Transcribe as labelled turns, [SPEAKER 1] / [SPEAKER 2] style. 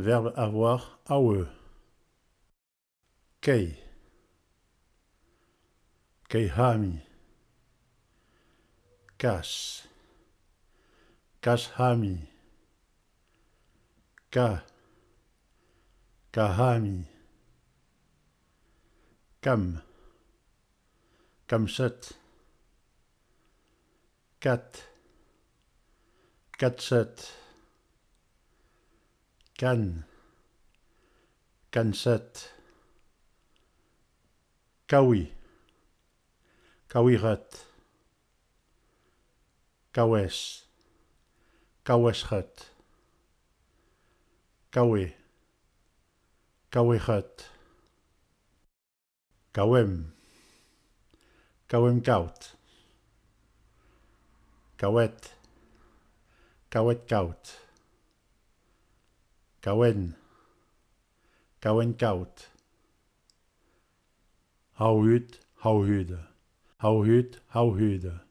[SPEAKER 1] Verbe avoir, aue, Kei. hami. Kas. Kashami. Ka. Kahami. Kam. Kamset. Kat. set. Can. Kansat, Kawi, Kawirat, Kawes, Kawesrat, Kawe, Kawirat, Kawem, Kawemkout, Kawet, Kawetkout. Gawen, Gawen Gaut. Hauhüt, Hauhüde, Hauhüt, Hauhüde.